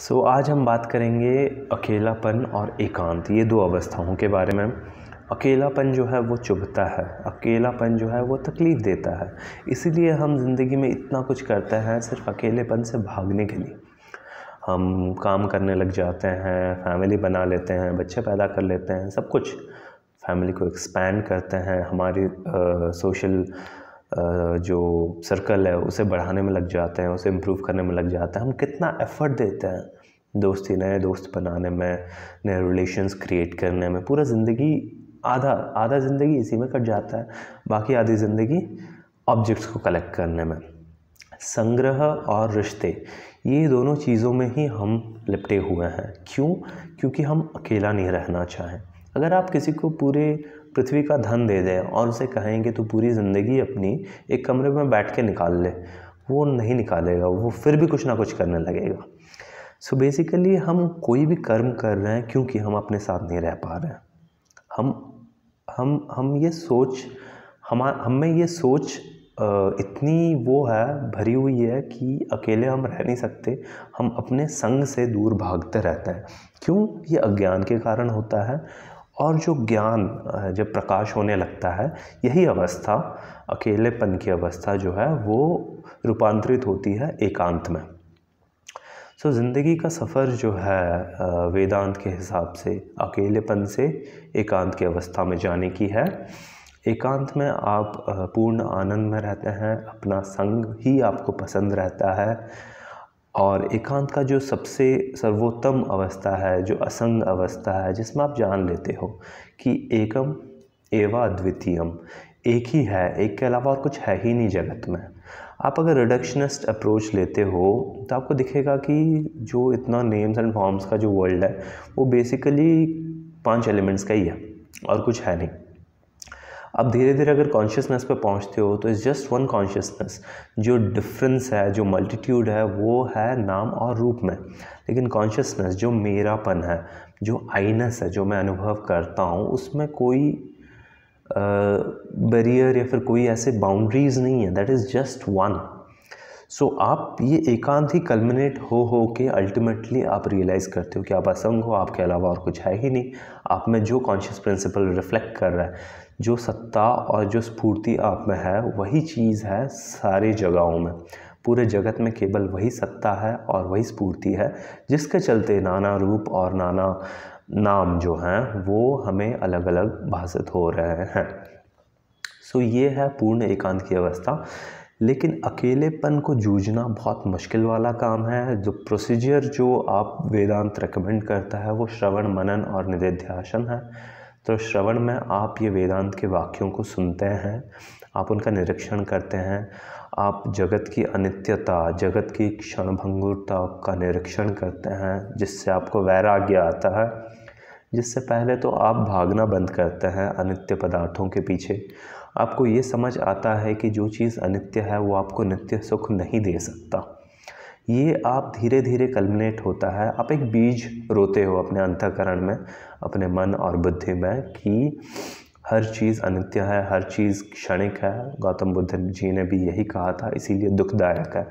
सो so, आज हम बात करेंगे अकेलापन और एकांत ये दो अवस्थाओं के बारे में अकेलापन जो है वो चुभता है अकेलापन जो है वो तकलीफ़ देता है इसीलिए हम ज़िंदगी में इतना कुछ करते हैं सिर्फ अकेलेपन से भागने के लिए हम काम करने लग जाते हैं फैमिली बना लेते हैं बच्चे पैदा कर लेते हैं सब कुछ फैमिली को एक्सपैंड करते हैं हमारी सोशल uh, जो सर्कल है उसे बढ़ाने में लग जाते हैं उसे इम्प्रूव करने में लग जाते हैं हम कितना एफ़र्ट देते हैं दोस्ती नए दोस्त बनाने में नए रिलेशंस क्रिएट करने में पूरा ज़िंदगी आधा आधा ज़िंदगी इसी में कट जाता है बाकी आधी ज़िंदगी ऑब्जेक्ट्स को कलेक्ट करने में संग्रह और रिश्ते ये दोनों चीज़ों में ही हम लिपटे हुए हैं क्यों क्योंकि हम अकेला नहीं रहना चाहें अगर आप किसी को पूरे पृथ्वी का धन दे दें और उसे कहेंगे तो पूरी ज़िंदगी अपनी एक कमरे में बैठ के निकाल ले वो नहीं निकालेगा वो फिर भी कुछ ना कुछ करने लगेगा सो so बेसिकली हम कोई भी कर्म कर रहे हैं क्योंकि हम अपने साथ नहीं रह पा रहे हैं हम हम हम ये सोच हम हमें ये सोच इतनी वो है भरी हुई है कि अकेले हम रह नहीं सकते हम अपने संग से दूर भागते रहते हैं क्यों ये अज्ञान के कारण होता है और जो ज्ञान जब प्रकाश होने लगता है यही अवस्था अकेलेपन की अवस्था जो है वो रूपांतरित होती है एकांत में सो so, ज़िंदगी का सफ़र जो है वेदांत के हिसाब से अकेलेपन से एकांत की अवस्था में जाने की है एकांत में आप पूर्ण आनंद में रहते हैं अपना संग ही आपको पसंद रहता है और एकांत का जो सबसे सर्वोत्तम अवस्था है जो असंग अवस्था है जिसमें आप जान लेते हो कि एकम एवा द्वितीयम एक ही है एक के अलावा और कुछ है ही नहीं जगत में आप अगर रिडक्शनिस्ट अप्रोच लेते हो तो आपको दिखेगा कि जो इतना नेम्स एंड फॉर्म्स का जो वर्ल्ड है वो बेसिकली पांच एलिमेंट्स का ही है और कुछ है नहीं अब धीरे धीरे अगर कॉन्शियसनेस पे पहुंचते हो तो इज़ जस्ट वन कॉन्शियसनेस जो डिफरेंस है जो मल्टीट्यूड है वो है नाम और रूप में लेकिन कॉन्शियसनेस जो मेरापन है जो आइनस है जो मैं अनुभव करता हूँ उसमें कोई बैरियर या फिर कोई ऐसे बाउंड्रीज नहीं है that is just one so आप ये एकांत ही कलमिनेट हो हो के अल्टीमेटली आप रियलाइज़ करते हो कि आप असंग हो आपके अलावा और कुछ है ही नहीं आप में जो कॉन्शियस प्रिंसिपल रिफ्लेक्ट कर रहा है जो सत्ता और जो स्फूर्ति आप में है वही चीज़ है सारे जगहों में पूरे जगत में केवल वही सत्ता है और वही स्फूर्ति है जिसके चलते नाना रूप और नाना नाम जो हैं वो हमें अलग अलग भाषित हो रहे हैं सो ये है पूर्ण एकांत की अवस्था लेकिन अकेलेपन को जूझना बहुत मुश्किल वाला काम है जो प्रोसीजर जो आप वेदांत रिकमेंड करता है वो श्रवण मनन और निधिध्यासन है तो श्रवण में आप ये वेदांत के वाक्यों को सुनते हैं आप उनका निरीक्षण करते हैं आप जगत की अनित्यता जगत की क्षणभंगुरता का निरीक्षण करते हैं जिससे आपको वैराग्य आता है जिससे पहले तो आप भागना बंद करते हैं अनित्य पदार्थों के पीछे आपको ये समझ आता है कि जो चीज़ अनित्य है वो आपको नित्य सुख नहीं दे सकता ये आप धीरे धीरे कलमिनेट होता है आप एक बीज रोते हो अपने अंतकरण में अपने मन और बुद्धि में कि हर चीज़ अनित्य है हर चीज़ क्षणिक है गौतम बुद्ध जी ने भी यही कहा था इसीलिए दुखदायक है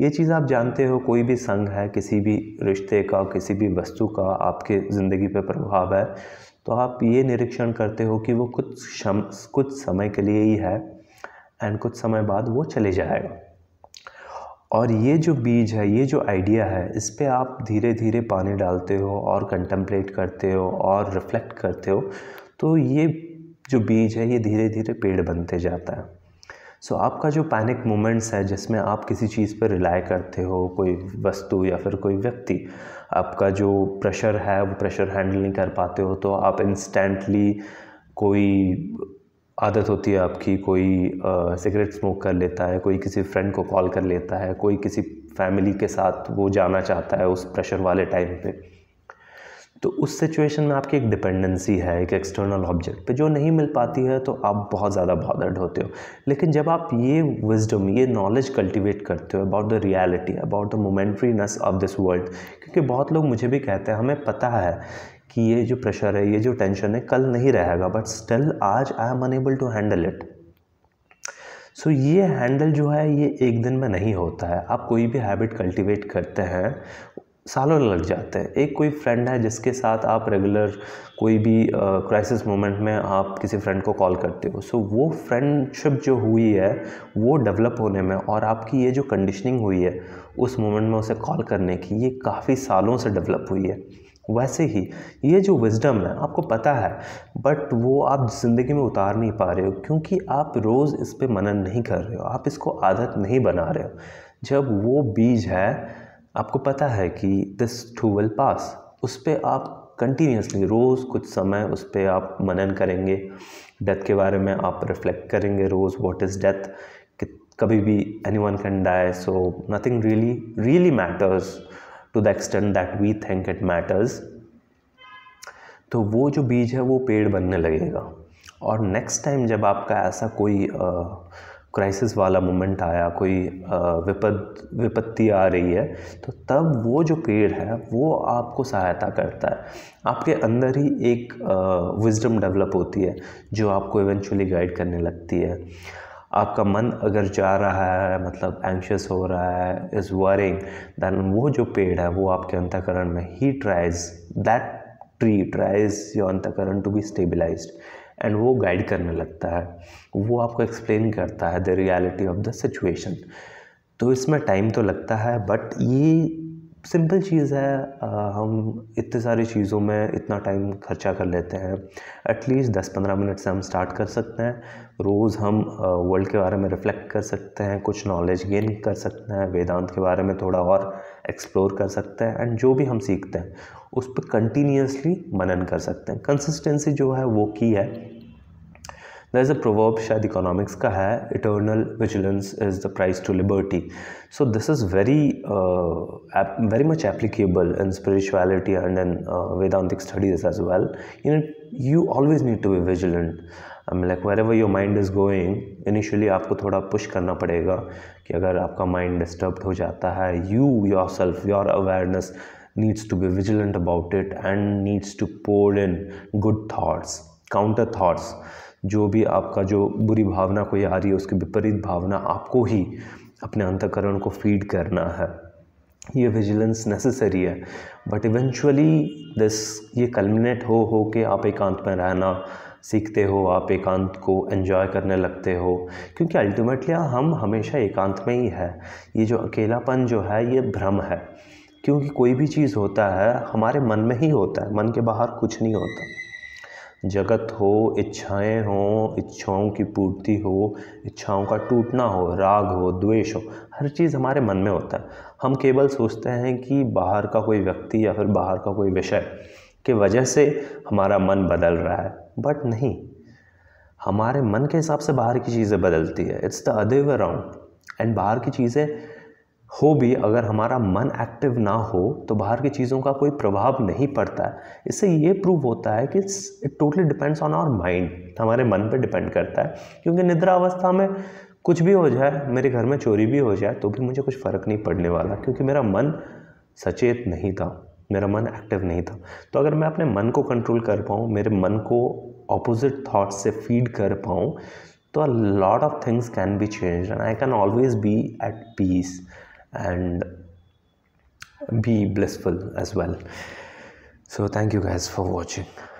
ये चीज़ आप जानते हो कोई भी संग है किसी भी रिश्ते का किसी भी वस्तु का आपके ज़िंदगी पर प्रभाव है तो आप ये निरीक्षण करते हो कि वो कुछ क्षम कुछ समय के लिए ही है एंड कुछ समय बाद वो चले जाएगा और ये जो बीज है ये जो आइडिया है इस पर आप धीरे धीरे पानी डालते हो और कंटम्प्लेट करते हो और रिफ्लेक्ट करते हो तो ये जो बीज है ये धीरे धीरे पेड़ बनते जाता है सो so, आपका जो पैनिक मोमेंट्स है जिसमें आप किसी चीज़ पर रिलाय करते हो कोई वस्तु या फिर कोई व्यक्ति आपका जो प्रेशर है वो प्रेशर हैंडल नहीं कर पाते हो तो आप इंस्टेंटली कोई आदत होती है आपकी कोई सिगरेट स्मोक कर लेता है कोई किसी फ्रेंड को कॉल कर लेता है कोई किसी फैमिली के साथ वो जाना चाहता है उस प्रेशर वाले टाइम पे तो उस सिचुएशन में आपकी एक डिपेंडेंसी है एक एक्सटर्नल ऑब्जेक्ट पे जो नहीं मिल पाती है तो आप बहुत ज़्यादा बॉदर्ड होते हो लेकिन जब आप ये विजडम ये नॉलेज कल्टिवेट करते हो about the reality about the momentariness of this world क्योंकि बहुत लोग मुझे भी कहते हैं हमें पता है कि ये जो प्रेशर है ये जो टेंशन है कल नहीं रहेगा बट स्टिल आज I am unable to handle it so ये हैंडल जो है ये एक दिन में नहीं होता है आप कोई भी हैबिट कल्टिवेट करते हैं सालों लग जाते हैं एक कोई फ्रेंड है जिसके साथ आप रेगुलर कोई भी क्राइसिस uh, मोमेंट में आप किसी फ्रेंड को कॉल करते हो सो so, वो फ्रेंडशिप जो हुई है वो डेवलप होने में और आपकी ये जो कंडीशनिंग हुई है उस मोमेंट में उसे कॉल करने की ये काफ़ी सालों से डेवलप हुई है वैसे ही ये जो विजडम है आपको पता है बट वो आप ज़िंदगी में उतार नहीं पा रहे हो क्योंकि आप रोज़ इस पर मनन नहीं कर रहे हो आप इसको आदत नहीं बना रहे हो जब वो बीज है आपको पता है कि दिस टू विल पास उस पर आप कंटिन्यूसली रोज़ कुछ समय उस पर आप मनन करेंगे डेथ के बारे में आप रिफ्लेक्ट करेंगे रोज़ व्हाट इज़ डेथ कभी भी any one can die so nothing really really matters to the extent that we think it matters तो वो जो बीज है वो पेड़ बनने लगेगा और नेक्स्ट टाइम जब आपका ऐसा कोई क्राइसिस वाला मोमेंट आया कोई विपद विपत्ति आ रही है तो तब वो जो पेड़ है वो आपको सहायता करता है आपके अंदर ही एक विजडम डेवलप होती है जो आपको इवेंचुअली गाइड करने लगती है आपका मन अगर जा रहा है मतलब एंशियस हो रहा है इज़ वरिंग दैन वो जो पेड़ है वो आपके अंतकरण में ही tries that tree tries your अंतकरण टू बी स्टेबिलाईज एंड वो गाइड करने लगता है वो आपको एक्सप्लेन करता है the reality of the situation तो इसमें टाइम तो लगता है बट ये सिंपल चीज़ है आ, हम इतने सारी चीज़ों में इतना टाइम खर्चा कर लेते हैं एटलीस्ट दस पंद्रह मिनट से हम स्टार्ट कर सकते हैं रोज़ हम वर्ल्ड के बारे में रिफ़्लेक्ट कर सकते हैं कुछ नॉलेज गेन कर सकते हैं वेदांत के बारे में थोड़ा और एक्सप्लोर कर सकते हैं एंड जो भी हम सीखते हैं उस पर कंटिन्यूसली मनन कर सकते हैं कंसिस्टेंसी जो है वो की है दर इज़ अ प्रोवर्ब शायद इकोनॉमिक्स का है eternal vigilance is the price to liberty so this is very very much applicable in spirituality and an Vedantic studies as well you need you always need to be vigilant I like wherever your mind is going initially आपको थोड़ा push करना पड़ेगा कि अगर आपका mind disturb हो जाता है you yourself your awareness needs to be vigilant about it and needs to pour in good thoughts counter thoughts जो भी आपका जो बुरी भावना कोई आ रही है उसकी विपरीत भावना आपको ही अपने अंतकरण को फीड करना है ये विजिलेंस नेसेसरी है बट इवेंचुअली दिस ये कलमिनेट हो हो के आप एकांत में रहना सीखते हो आप एकांत को एन्जॉय करने लगते हो क्योंकि अल्टीमेटली हाँ, हम हमेशा एकांत में ही है ये जो अकेलापन जो है ये भ्रम है क्योंकि कोई भी चीज़ होता है हमारे मन में ही होता है मन के बाहर कुछ नहीं होता जगत हो इच्छाएं हो इच्छाओं की पूर्ति हो इच्छाओं का टूटना हो राग हो द्वेष हो हर चीज़ हमारे मन में होता है हम केवल सोचते हैं कि बाहर का कोई व्यक्ति या फिर बाहर का कोई विषय के वजह से हमारा मन बदल रहा है बट नहीं हमारे मन के हिसाब से बाहर की चीज़ें बदलती है it's the other way round and बाहर की चीज़ें हो भी अगर हमारा मन एक्टिव ना हो तो बाहर की चीज़ों का कोई प्रभाव नहीं पड़ता है इससे ये प्रूव होता है कि it totally depends on our mind हमारे मन पे डिपेंड करता है क्योंकि निद्रा अवस्था में कुछ भी हो जाए मेरे घर में चोरी भी हो जाए तो भी मुझे कुछ फ़र्क नहीं पड़ने वाला क्योंकि मेरा मन सचेत नहीं था मेरा मन एक्टिव नहीं था तो अगर मैं अपने मन को कंट्रोल कर पाऊँ मेरे मन को ऑपोजिट थाट्स से फीड कर पाऊँ तो a lot of things can be change and I can always be at peace and be blissful as well so thank you guys for watching